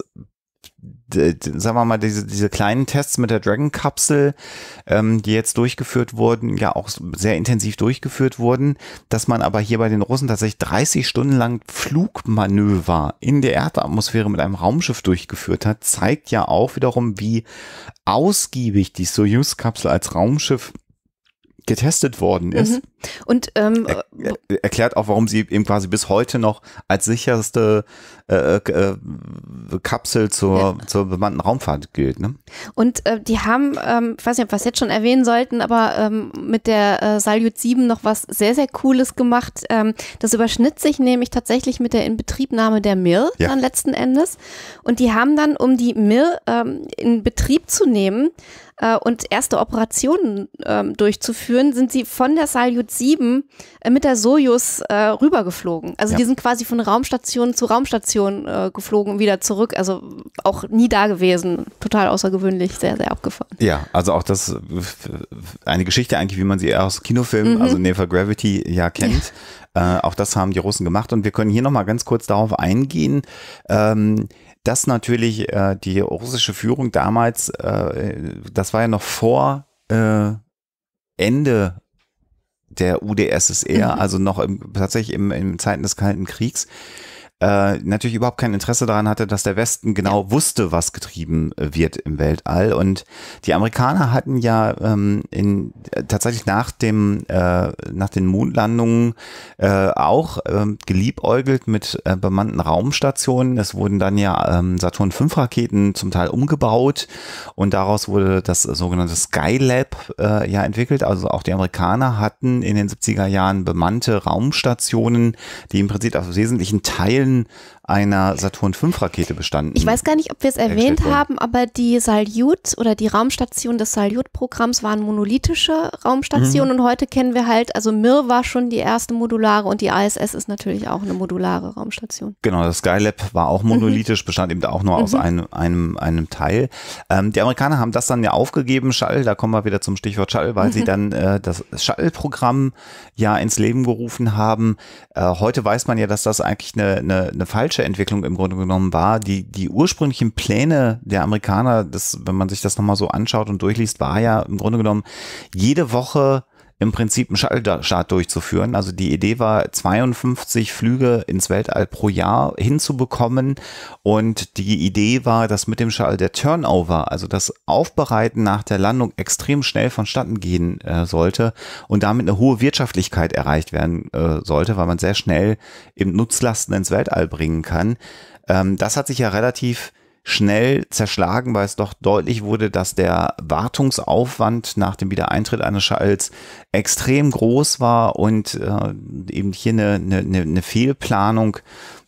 sagen wir mal, diese, diese kleinen Tests mit der Dragon-Kapsel, ähm, die jetzt durchgeführt wurden, ja auch sehr intensiv durchgeführt wurden, dass man aber hier bei den Russen tatsächlich 30 Stunden lang Flugmanöver in der Erdatmosphäre mit einem Raumschiff durchgeführt hat, zeigt ja auch wiederum, wie ausgiebig die Soyuz-Kapsel als Raumschiff getestet worden ist. Mhm. Und ähm, er, er, erklärt auch, warum sie eben quasi bis heute noch als sicherste äh, äh, äh, Kapsel zur, ja. zur bemannten Raumfahrt gilt. Ne? Und äh, die haben, ähm, ich weiß nicht, ob wir es jetzt schon erwähnen sollten, aber ähm, mit der äh, Salyut 7 noch was sehr, sehr Cooles gemacht. Ähm, das überschnitt sich nämlich tatsächlich mit der Inbetriebnahme der Mir ja. dann letzten Endes. Und die haben dann, um die Mir ähm, in Betrieb zu nehmen, äh, und erste Operationen ähm, durchzuführen, sind sie von der Salyut 7 äh, mit der Sojus äh, rübergeflogen. Also ja. die sind quasi von Raumstation zu Raumstation äh, geflogen und wieder zurück. Also auch nie da gewesen. Total außergewöhnlich, sehr, sehr abgefahren. Ja, also auch das eine Geschichte eigentlich, wie man sie aus Kinofilmen, mhm. also Never Gravity, ja kennt. Ja. Äh, auch das haben die Russen gemacht. Und wir können hier nochmal ganz kurz darauf eingehen. Ähm, dass natürlich äh, die russische Führung damals, äh, das war ja noch vor äh, Ende der UdSSR, mhm. also noch im, tatsächlich im, im Zeiten des Kalten Kriegs, äh, natürlich überhaupt kein Interesse daran hatte, dass der Westen genau wusste, was getrieben äh, wird im Weltall. Und die Amerikaner hatten ja ähm, in, äh, tatsächlich nach dem äh, nach den Mondlandungen äh, auch äh, geliebäugelt mit äh, bemannten Raumstationen. Es wurden dann ja ähm, Saturn 5 Raketen zum Teil umgebaut und daraus wurde das sogenannte Skylab äh, ja entwickelt. Also auch die Amerikaner hatten in den 70er Jahren bemannte Raumstationen, die im Prinzip aus wesentlichen Teilen einen einer Saturn V-Rakete bestanden. Ich weiß gar nicht, ob wir es erwähnt haben, aber die Salyut oder die Raumstation des Salyut-Programms waren monolithische Raumstationen mhm. und heute kennen wir halt, also Mir war schon die erste modulare und die ISS ist natürlich auch eine modulare Raumstation. Genau, das Skylab war auch mhm. monolithisch, mhm. bestand eben auch nur mhm. aus einem, einem, einem Teil. Ähm, die Amerikaner haben das dann ja aufgegeben, Shuttle, da kommen wir wieder zum Stichwort Shuttle, weil sie dann äh, das Shuttle-Programm ja ins Leben gerufen haben. Äh, heute weiß man ja, dass das eigentlich eine, eine, eine falsche europäische Entwicklung im Grunde genommen war. Die, die ursprünglichen Pläne der Amerikaner, das, wenn man sich das nochmal so anschaut und durchliest, war ja im Grunde genommen jede Woche im Prinzip einen Shuttle-Start durchzuführen. Also die Idee war, 52 Flüge ins Weltall pro Jahr hinzubekommen. Und die Idee war, dass mit dem Shuttle der Turnover, also das Aufbereiten nach der Landung, extrem schnell vonstatten gehen äh, sollte und damit eine hohe Wirtschaftlichkeit erreicht werden äh, sollte, weil man sehr schnell eben Nutzlasten ins Weltall bringen kann. Ähm, das hat sich ja relativ schnell zerschlagen, weil es doch deutlich wurde, dass der Wartungsaufwand nach dem Wiedereintritt eines Schalls extrem groß war und äh, eben hier eine, eine, eine Fehlplanung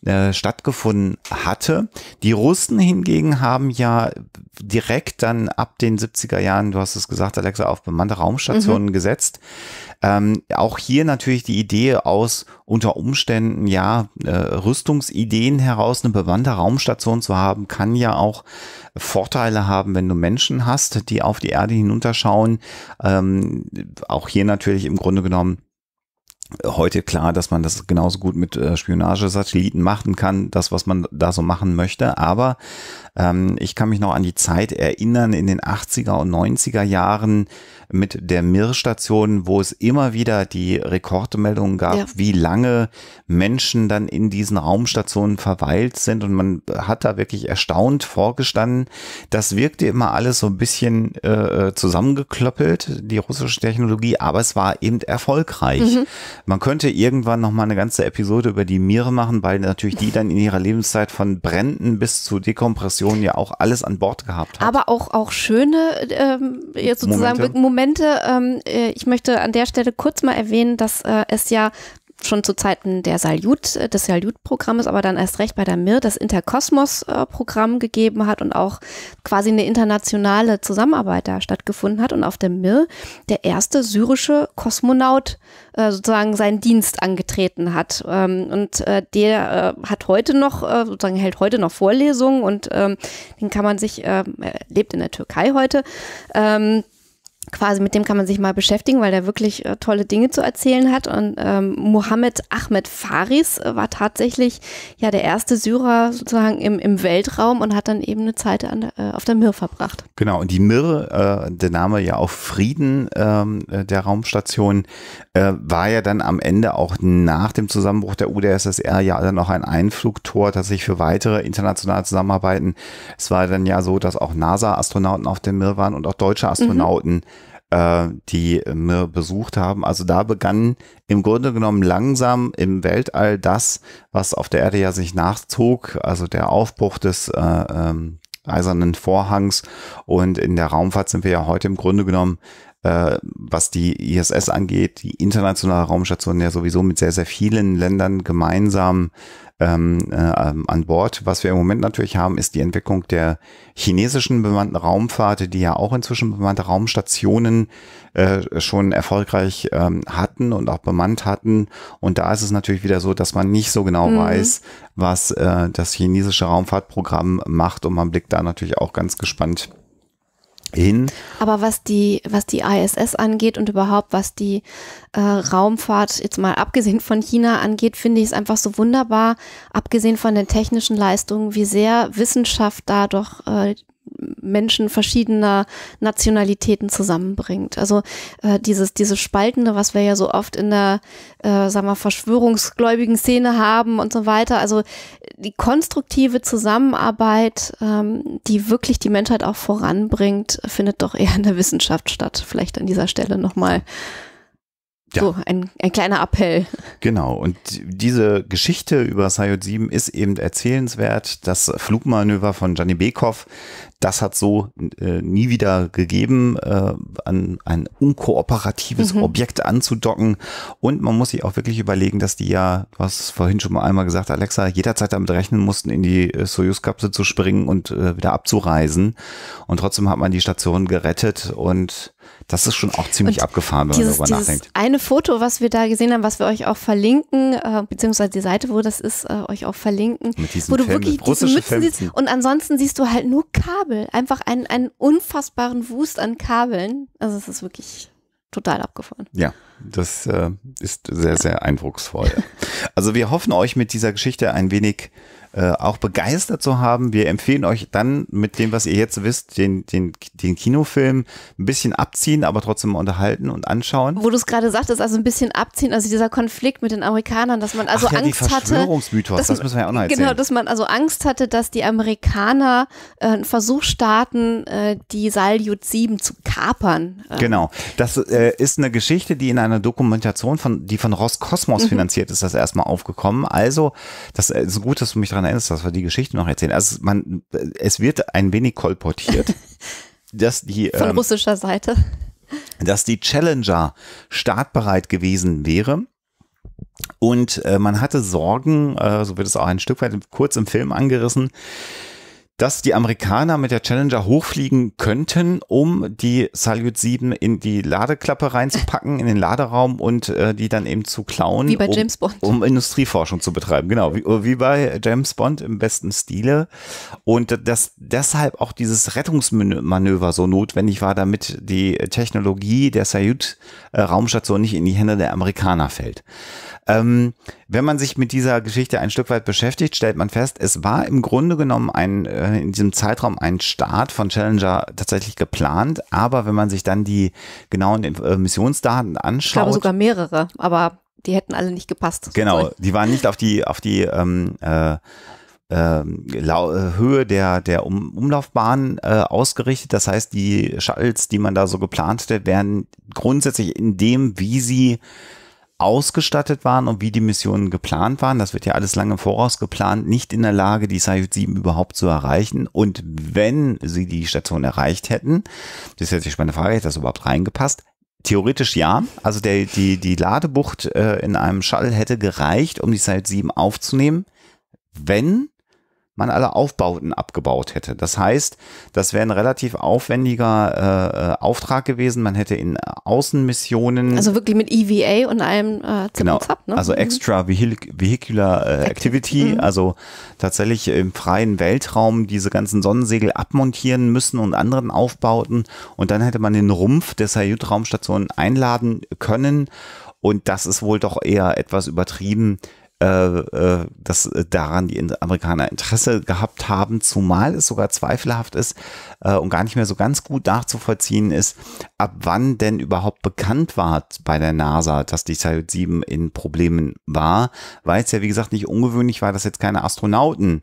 äh, stattgefunden hatte. Die Russen hingegen haben ja direkt dann ab den 70er Jahren, du hast es gesagt, Alexa, auf bemannte Raumstationen mhm. gesetzt. Ähm, auch hier natürlich die Idee aus unter Umständen, ja, äh, Rüstungsideen heraus, eine bemannte Raumstation zu haben, kann ja auch Vorteile haben, wenn du Menschen hast, die auf die Erde hinunterschauen. Ähm, auch hier natürlich im Grunde genommen heute klar, dass man das genauso gut mit äh, Spionagesatelliten machen kann, das, was man da so machen möchte. Aber ähm, ich kann mich noch an die Zeit erinnern in den 80er und 90er Jahren mit der Mir-Station, wo es immer wieder die Rekordmeldungen gab, ja. wie lange Menschen dann in diesen Raumstationen verweilt sind. Und man hat da wirklich erstaunt vorgestanden. Das wirkte immer alles so ein bisschen äh, äh zusammengeklöppelt, die russische Technologie, aber es war eben erfolgreich. Mhm man könnte irgendwann nochmal eine ganze Episode über die Meere machen, weil natürlich die dann in ihrer Lebenszeit von Bränden bis zu Dekompressionen ja auch alles an Bord gehabt hat. Aber auch, auch schöne ähm, jetzt sozusagen Momente. Momente ähm, äh, ich möchte an der Stelle kurz mal erwähnen, dass äh, es ja schon zu Zeiten der Saljut, äh, des Saljut-Programmes, aber dann erst recht bei der MIR das Interkosmos-Programm gegeben hat und auch quasi eine internationale Zusammenarbeit da stattgefunden hat und auf der MIR der erste syrische Kosmonaut äh, sozusagen seinen Dienst angetreten hat. Ähm, und äh, der äh, hat heute noch, äh, sozusagen hält heute noch Vorlesungen und ähm, den kann man sich, äh, er lebt in der Türkei heute, ähm, quasi mit dem kann man sich mal beschäftigen, weil der wirklich äh, tolle Dinge zu erzählen hat. Und ähm, Mohammed Ahmed Faris äh, war tatsächlich ja der erste Syrer sozusagen im, im Weltraum und hat dann eben eine Zeit an, äh, auf der Mir verbracht. Genau, und die Mir, äh, der Name ja auch Frieden ähm, äh, der Raumstation, war ja dann am Ende auch nach dem Zusammenbruch der UdSSR ja dann noch ein Einflugtor tatsächlich für weitere internationale Zusammenarbeiten. Es war dann ja so, dass auch NASA-Astronauten auf der Mir waren und auch deutsche mhm. Astronauten. Mhm äh, die mir besucht haben. Also da begann im Grunde genommen langsam im Weltall das, was auf der Erde ja sich nachzog, also der Aufbruch des äh, ähm, eisernen Vorhangs. Und in der Raumfahrt sind wir ja heute im Grunde genommen, äh, was die ISS angeht, die internationale Raumstation ja sowieso mit sehr, sehr vielen Ländern gemeinsam ähm, äh, ähm, an Bord. Was wir im Moment natürlich haben, ist die Entwicklung der chinesischen bemannten Raumfahrt, die ja auch inzwischen bemannte Raumstationen äh, schon erfolgreich ähm, hatten und auch bemannt hatten. Und da ist es natürlich wieder so, dass man nicht so genau mhm. weiß, was äh, das chinesische Raumfahrtprogramm macht. Und man blickt da natürlich auch ganz gespannt hin. Aber was die, was die ISS angeht und überhaupt was die äh, Raumfahrt, jetzt mal abgesehen von China angeht, finde ich es einfach so wunderbar, abgesehen von den technischen Leistungen, wie sehr Wissenschaft da doch äh, Menschen verschiedener Nationalitäten zusammenbringt. Also äh, dieses, dieses Spaltende, was wir ja so oft in der, äh, sagen wir, verschwörungsgläubigen Szene haben und so weiter. Also die konstruktive Zusammenarbeit, ähm, die wirklich die Menschheit auch voranbringt, findet doch eher in der Wissenschaft statt. Vielleicht an dieser Stelle nochmal. Ja. So, ein, ein kleiner Appell. Genau, und diese Geschichte über Sayot 7 ist eben erzählenswert. Das Flugmanöver von Gianni Bekov, das hat so äh, nie wieder gegeben, äh, an ein unkooperatives mhm. Objekt anzudocken. Und man muss sich auch wirklich überlegen, dass die ja, was vorhin schon mal einmal gesagt, Alexa, jederzeit damit rechnen mussten, in die äh, Soyuz-Kapsel zu springen und äh, wieder abzureisen. Und trotzdem hat man die Station gerettet und das ist schon auch ziemlich und abgefahren, wenn dieses, man darüber nachdenkt. Eine Foto, was wir da gesehen haben, was wir euch auch verlinken, äh, beziehungsweise die Seite, wo das ist, äh, euch auch verlinken, mit diesen wo du Filmen, wirklich diese Mützen siehst und ansonsten siehst du halt nur Kabel, einfach einen, einen unfassbaren Wust an Kabeln. Also es ist wirklich total abgefahren. Ja, das äh, ist sehr, sehr eindrucksvoll. also wir hoffen euch mit dieser Geschichte ein wenig äh, auch begeistert zu haben. Wir empfehlen euch dann mit dem, was ihr jetzt wisst, den, den, den Kinofilm ein bisschen abziehen, aber trotzdem unterhalten und anschauen. Wo du es gerade sagtest, also ein bisschen abziehen, also dieser Konflikt mit den Amerikanern, dass man also Ach, ja, Angst hatte. Verschwörungsmythos, dass, das müssen wir ja auch noch erzählen. Genau, dass man also Angst hatte, dass die Amerikaner äh, einen Versuch starten, äh, die Saljut 7 zu kapern. Äh. Genau. Das äh, ist eine Geschichte, die in einer Dokumentation von, die von Roskosmos mhm. finanziert ist, das erstmal aufgekommen. Also, das ist äh, gut, dass du mich daran daran erinnerst, dass wir die Geschichte noch erzählen. Also man, es wird ein wenig kolportiert, dass die von ähm, russischer Seite, dass die Challenger startbereit gewesen wäre. Und äh, man hatte Sorgen, äh, so wird es auch ein Stück weit kurz im Film angerissen, dass die Amerikaner mit der Challenger hochfliegen könnten, um die Salyut 7 in die Ladeklappe reinzupacken, in den Laderaum und äh, die dann eben zu klauen. Wie bei um, James Bond. Um Industrieforschung zu betreiben, genau. Wie, oh, wie bei James Bond im besten Stile. Und dass deshalb auch dieses Rettungsmanöver so notwendig war, damit die Technologie der Salyut-Raumstation äh, nicht in die Hände der Amerikaner fällt. Ähm, wenn man sich mit dieser Geschichte ein Stück weit beschäftigt, stellt man fest, es war im Grunde genommen ein, äh, in diesem Zeitraum ein Start von Challenger tatsächlich geplant, aber wenn man sich dann die genauen äh, Missionsdaten anschaut. Ich glaube sogar mehrere, aber die hätten alle nicht gepasst. Genau, die waren nicht auf die, auf die ähm, äh, ähm, äh Höhe der, der Umlaufbahn äh, ausgerichtet. Das heißt, die Shuttles, die man da so geplant hätte, wären grundsätzlich in dem, wie sie ausgestattet waren und wie die Missionen geplant waren, das wird ja alles lange im Voraus geplant, nicht in der Lage, die Soyuz 7 überhaupt zu erreichen. Und wenn sie die Station erreicht hätten, das ist jetzt die spannende Frage, hätte das überhaupt reingepasst? Theoretisch ja. Also der, die, die Ladebucht äh, in einem Shuttle hätte gereicht, um die Soyuz 7 aufzunehmen, wenn man alle Aufbauten abgebaut hätte. Das heißt, das wäre ein relativ aufwendiger äh, äh Auftrag gewesen. Man hätte in äh, Außenmissionen. Also wirklich mit EVA und allem äh, genau, zap, ne? Also mhm. extra vehicular äh, activity, mhm. also tatsächlich im freien Weltraum diese ganzen Sonnensegel abmontieren müssen und anderen Aufbauten. Und dann hätte man den Rumpf der Sayut-Raumstation einladen können. Und das ist wohl doch eher etwas übertrieben äh, äh, dass äh, daran die Amerikaner Interesse gehabt haben, zumal es sogar zweifelhaft ist und gar nicht mehr so ganz gut nachzuvollziehen ist, ab wann denn überhaupt bekannt war bei der NASA, dass die Salyut 7 in Problemen war, weil es ja wie gesagt nicht ungewöhnlich war, dass jetzt keine Astronauten,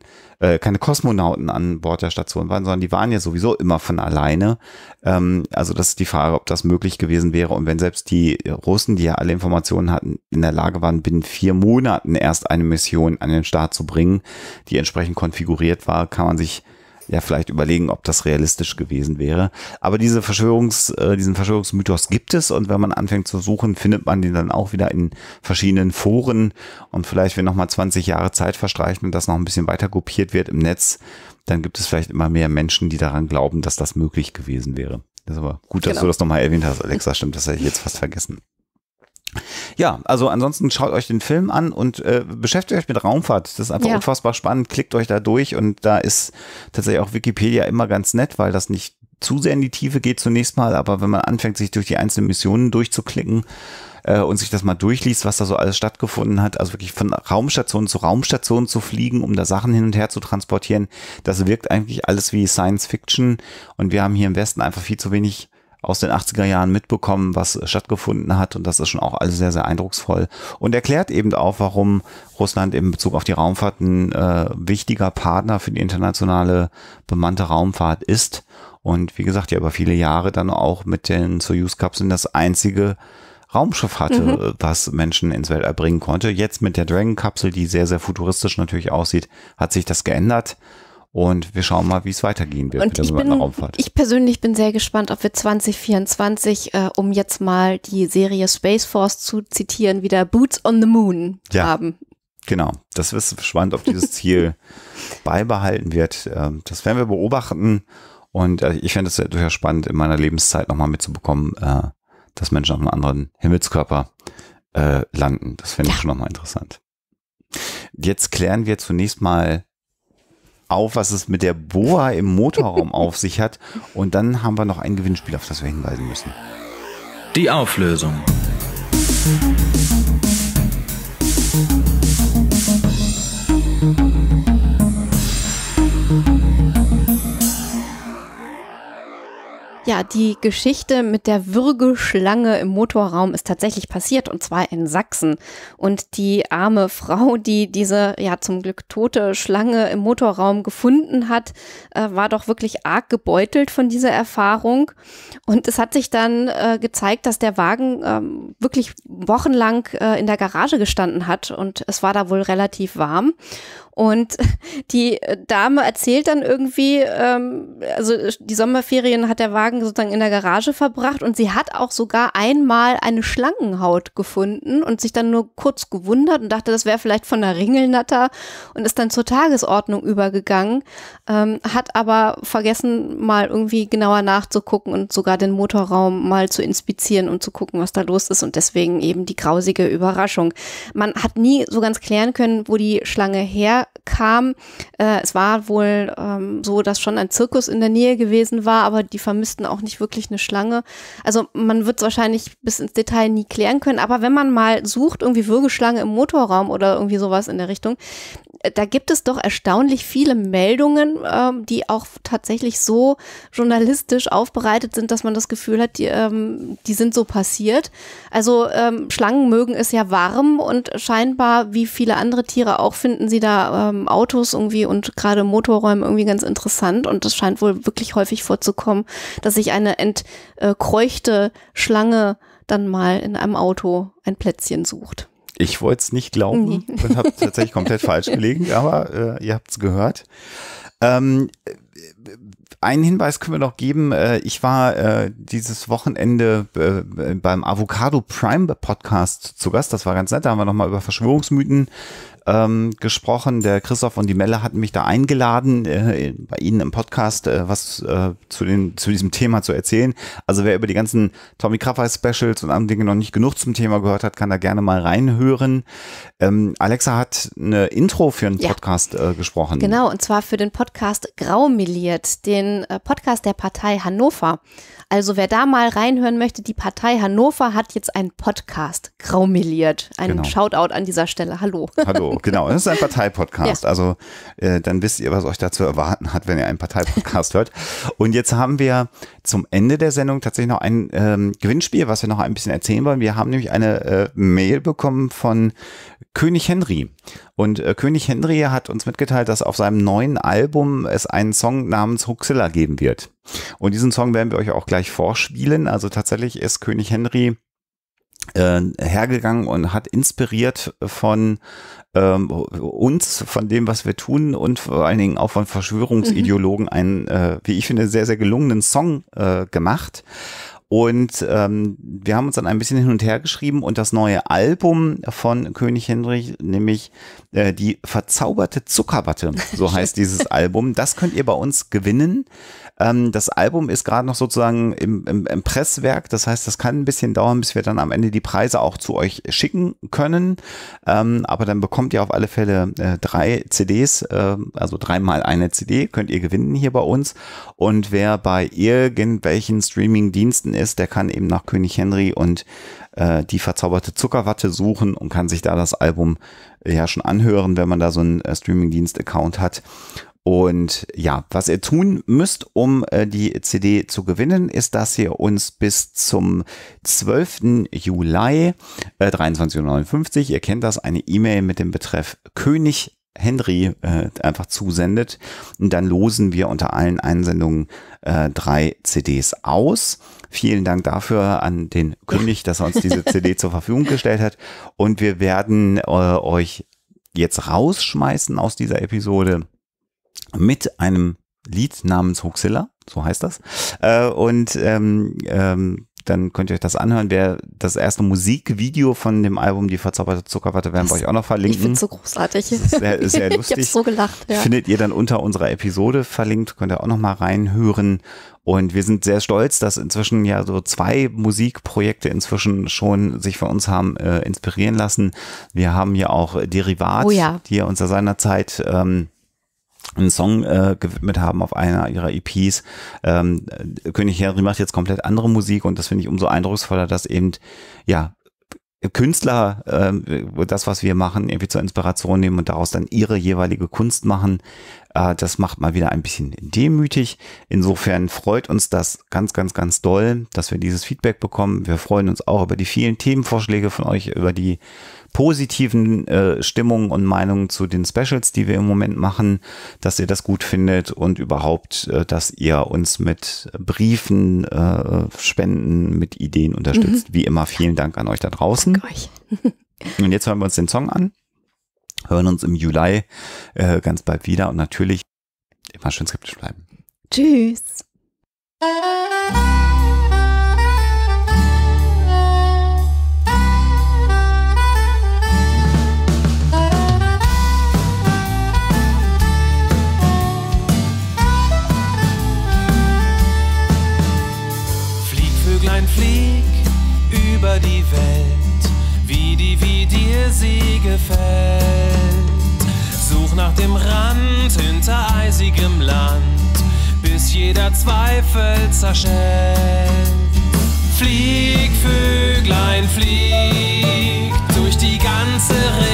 keine Kosmonauten an Bord der Station waren, sondern die waren ja sowieso immer von alleine. Ähm, also das ist die Frage, ob das möglich gewesen wäre und wenn selbst die Russen, die ja alle Informationen hatten, in der Lage waren, binnen vier Monaten erst erst eine Mission an den Start zu bringen, die entsprechend konfiguriert war, kann man sich ja vielleicht überlegen, ob das realistisch gewesen wäre. Aber diese Verschwörungs, äh, diesen Verschwörungsmythos gibt es und wenn man anfängt zu suchen, findet man den dann auch wieder in verschiedenen Foren und vielleicht, wenn nochmal 20 Jahre Zeit verstreichen und das noch ein bisschen weiter kopiert wird im Netz, dann gibt es vielleicht immer mehr Menschen, die daran glauben, dass das möglich gewesen wäre. Das ist aber gut, dass genau. du das nochmal erwähnt hast, Alexa. Stimmt, das hätte ich jetzt fast vergessen ja, also ansonsten schaut euch den Film an und äh, beschäftigt euch mit Raumfahrt. Das ist einfach ja. unfassbar spannend. Klickt euch da durch und da ist tatsächlich auch Wikipedia immer ganz nett, weil das nicht zu sehr in die Tiefe geht zunächst mal, aber wenn man anfängt, sich durch die einzelnen Missionen durchzuklicken, äh, und sich das mal durchliest, was da so alles stattgefunden hat, also wirklich von Raumstation zu Raumstation zu fliegen, um da Sachen hin und her zu transportieren, das wirkt eigentlich alles wie Science Fiction und wir haben hier im Westen einfach viel zu wenig aus den 80er Jahren mitbekommen, was äh, stattgefunden hat. Und das ist schon auch alles sehr, sehr eindrucksvoll. Und erklärt eben auch, warum Russland in Bezug auf die Raumfahrt ein äh, wichtiger Partner für die internationale bemannte Raumfahrt ist. Und wie gesagt, ja über viele Jahre dann auch mit den Soyuz-Kapseln das einzige Raumschiff hatte, mhm. Äh, was Menschen ins Weltall bringen konnte. Jetzt mit der Dragon-Kapsel, die sehr, sehr futuristisch natürlich aussieht, hat sich das geändert. Und wir schauen mal, wie es weitergehen wird und mit der Sonderraumfahrt. Ich persönlich bin sehr gespannt, ob wir 2024, äh, um jetzt mal die Serie Space Force zu zitieren, wieder Boots on the Moon ja, haben. Genau, das ist spannend, ob dieses Ziel beibehalten wird. Ähm, das werden wir beobachten. Und äh, ich fände es durchaus spannend, in meiner Lebenszeit nochmal mitzubekommen, äh, dass Menschen auf einem anderen Himmelskörper äh, landen. Das fände ich schon nochmal interessant. Jetzt klären wir zunächst mal auf, was es mit der Boa im Motorraum auf sich hat. Und dann haben wir noch ein Gewinnspiel, auf das wir hinweisen müssen. Die Auflösung. Die Geschichte mit der Würgeschlange im Motorraum ist tatsächlich passiert und zwar in Sachsen. Und die arme Frau, die diese ja zum Glück tote Schlange im Motorraum gefunden hat, äh, war doch wirklich arg gebeutelt von dieser Erfahrung. Und es hat sich dann äh, gezeigt, dass der Wagen ähm, wirklich wochenlang äh, in der Garage gestanden hat und es war da wohl relativ warm. Und die äh, Dame erzählt dann irgendwie, ähm, also äh, die Sommerferien hat der Wagen sozusagen in der Garage verbracht und sie hat auch sogar einmal eine Schlangenhaut gefunden und sich dann nur kurz gewundert und dachte, das wäre vielleicht von der Ringelnatter und ist dann zur Tagesordnung übergegangen, ähm, hat aber vergessen, mal irgendwie genauer nachzugucken und sogar den Motorraum mal zu inspizieren und zu gucken, was da los ist und deswegen eben die grausige Überraschung. Man hat nie so ganz klären können, wo die Schlange her kam. Äh, es war wohl ähm, so, dass schon ein Zirkus in der Nähe gewesen war, aber die vermissten auch nicht wirklich eine Schlange. Also man wird es wahrscheinlich bis ins Detail nie klären können, aber wenn man mal sucht, irgendwie Würgeschlange im Motorraum oder irgendwie sowas in der Richtung, da gibt es doch erstaunlich viele Meldungen, ähm, die auch tatsächlich so journalistisch aufbereitet sind, dass man das Gefühl hat, die, ähm, die sind so passiert. Also ähm, Schlangen mögen es ja warm und scheinbar, wie viele andere Tiere auch, finden sie da ähm, Autos irgendwie und gerade Motorräume irgendwie ganz interessant. Und das scheint wohl wirklich häufig vorzukommen, dass sich eine entkreuchte Schlange dann mal in einem Auto ein Plätzchen sucht. Ich wollte es nicht glauben nee. und habe tatsächlich komplett falsch gelegen, aber äh, ihr habt es gehört. Ähm, äh, einen Hinweis können wir noch geben. Äh, ich war äh, dieses Wochenende beim Avocado Prime Podcast zu Gast. Das war ganz nett. Da haben wir nochmal über Verschwörungsmythen ähm, gesprochen. Der Christoph und die Melle hatten mich da eingeladen, äh, bei ihnen im Podcast äh, was äh, zu, den, zu diesem Thema zu erzählen. Also wer über die ganzen Tommy Kraffer Specials und andere Dinge noch nicht genug zum Thema gehört hat, kann da gerne mal reinhören. Ähm, Alexa hat eine Intro für einen ja. Podcast äh, gesprochen. Genau, und zwar für den Podcast Graumiliert, den äh, Podcast der Partei Hannover. Also wer da mal reinhören möchte, die Partei Hannover hat jetzt einen Podcast graumeliert. Ein genau. Shoutout an dieser Stelle. Hallo. Hallo, genau. Das ist ein Parteipodcast. Ja. Also äh, dann wisst ihr, was euch dazu erwarten hat, wenn ihr einen Parteipodcast hört. Und jetzt haben wir zum Ende der Sendung tatsächlich noch ein ähm, Gewinnspiel, was wir noch ein bisschen erzählen wollen. Wir haben nämlich eine äh, Mail bekommen von König Henry. Und äh, König Henry hat uns mitgeteilt, dass auf seinem neuen Album es einen Song namens Huxilla geben wird. Und diesen Song werden wir euch auch gleich vorspielen. Also tatsächlich ist König Henry ähm, hergegangen und hat inspiriert von ähm, uns, von dem, was wir tun und vor allen Dingen auch von Verschwörungsideologen mhm. einen, äh, wie ich finde, sehr, sehr gelungenen Song äh, gemacht. Und ähm, wir haben uns dann ein bisschen hin und her geschrieben und das neue Album von König Hendrich, nämlich äh, die verzauberte Zuckerwatte, so heißt dieses Album, das könnt ihr bei uns gewinnen. Ähm, das Album ist gerade noch sozusagen im, im, im Presswerk. Das heißt, das kann ein bisschen dauern, bis wir dann am Ende die Preise auch zu euch schicken können. Ähm, aber dann bekommt ihr auf alle Fälle äh, drei CDs, äh, also dreimal eine CD könnt ihr gewinnen hier bei uns. Und wer bei irgendwelchen Streaming-Diensten ist, der kann eben nach König Henry und äh, die verzauberte Zuckerwatte suchen und kann sich da das Album äh, ja schon anhören, wenn man da so einen äh, Streaming-Dienst-Account hat. Und ja, was ihr tun müsst, um äh, die CD zu gewinnen, ist, dass ihr uns bis zum 12. Juli äh, 23.59 Uhr, ihr kennt das, eine E-Mail mit dem Betreff König Henry äh, einfach zusendet. Und dann losen wir unter allen Einsendungen äh, drei CDs aus. Vielen Dank dafür an den König, dass er uns diese CD zur Verfügung gestellt hat. Und wir werden äh, euch jetzt rausschmeißen aus dieser Episode mit einem Lied namens Hoaxilla, so heißt das. Äh, und ähm, ähm, dann könnt ihr euch das anhören. Wer das erste Musikvideo von dem Album Die verzauberte Zuckerwatte werden wir euch auch noch verlinken. Ich finde so großartig. ist sehr, ist sehr lustig. ich habe so gelacht. Ja. Findet ihr dann unter unserer Episode verlinkt, könnt ihr auch noch mal reinhören. Und wir sind sehr stolz, dass inzwischen ja so zwei Musikprojekte inzwischen schon sich von uns haben äh, inspirieren lassen. Wir haben ja auch Derivat, oh ja. die ja unter seiner Zeit ähm, einen Song äh, gewidmet haben auf einer ihrer EPs. Ähm, äh, König Henry macht jetzt komplett andere Musik und das finde ich umso eindrucksvoller, dass eben ja Künstler äh, das, was wir machen, irgendwie zur Inspiration nehmen und daraus dann ihre jeweilige Kunst machen. Äh, das macht mal wieder ein bisschen demütig. Insofern freut uns das ganz, ganz, ganz doll, dass wir dieses Feedback bekommen. Wir freuen uns auch über die vielen Themenvorschläge von euch, über die positiven äh, Stimmungen und Meinungen zu den Specials, die wir im Moment machen, dass ihr das gut findet und überhaupt, äh, dass ihr uns mit Briefen, äh, Spenden, mit Ideen unterstützt. Mhm. Wie immer, vielen Dank an euch da draußen. Euch. und jetzt hören wir uns den Song an, hören uns im Juli äh, ganz bald wieder und natürlich immer schön skeptisch bleiben. Tschüss. sie gefällt. Such nach dem Rand hinter eisigem Land, bis jeder Zweifel zerschellt. Flieg, Vöglein, flieg durch die ganze Welt.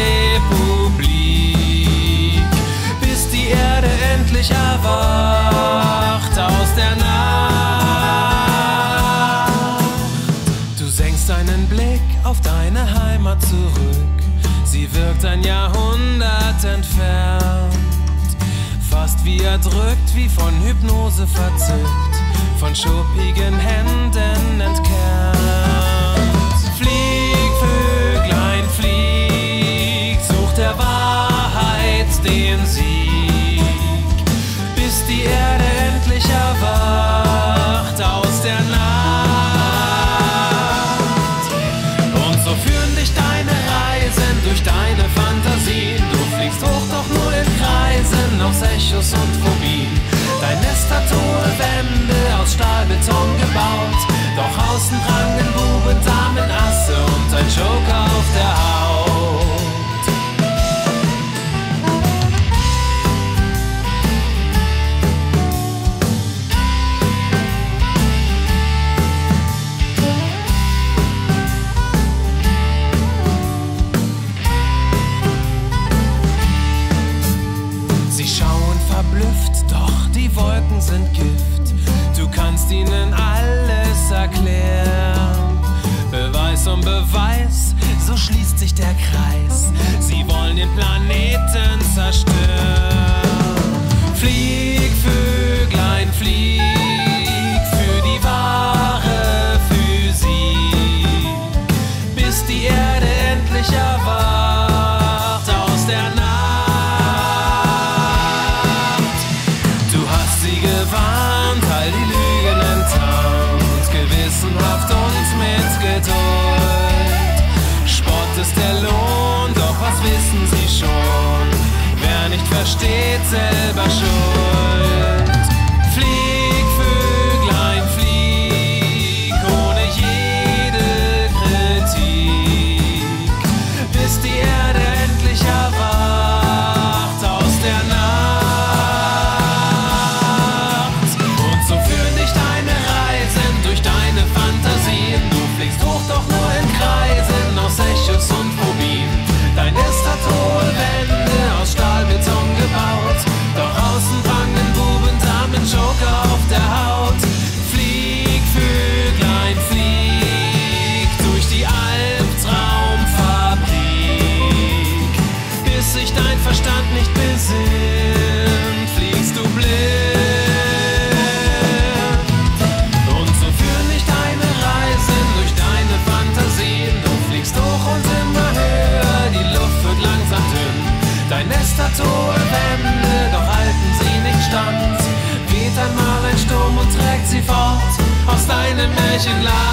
wie erdrückt, wie von Hypnose verzückt, von schuppigen Händen entkernt. Flieh Echos und Phobien. Dein Nest hat hohe Wände aus Stahlbeton gebaut, doch außen prangen Buben, Damen, Asse und ein Joker auf der Haut. der Kreis. Sie wollen den Planeten zerstören. Flieh steht selber schon. flashing light.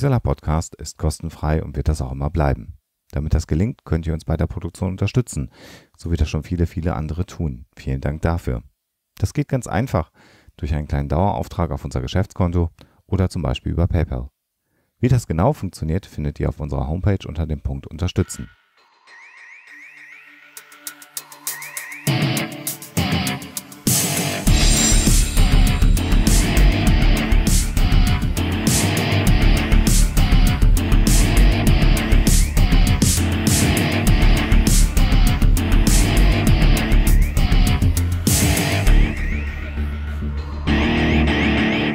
Huxella Podcast ist kostenfrei und wird das auch immer bleiben. Damit das gelingt, könnt ihr uns bei der Produktion unterstützen, so wie das schon viele, viele andere tun. Vielen Dank dafür. Das geht ganz einfach durch einen kleinen Dauerauftrag auf unser Geschäftskonto oder zum Beispiel über PayPal. Wie das genau funktioniert, findet ihr auf unserer Homepage unter dem Punkt Unterstützen.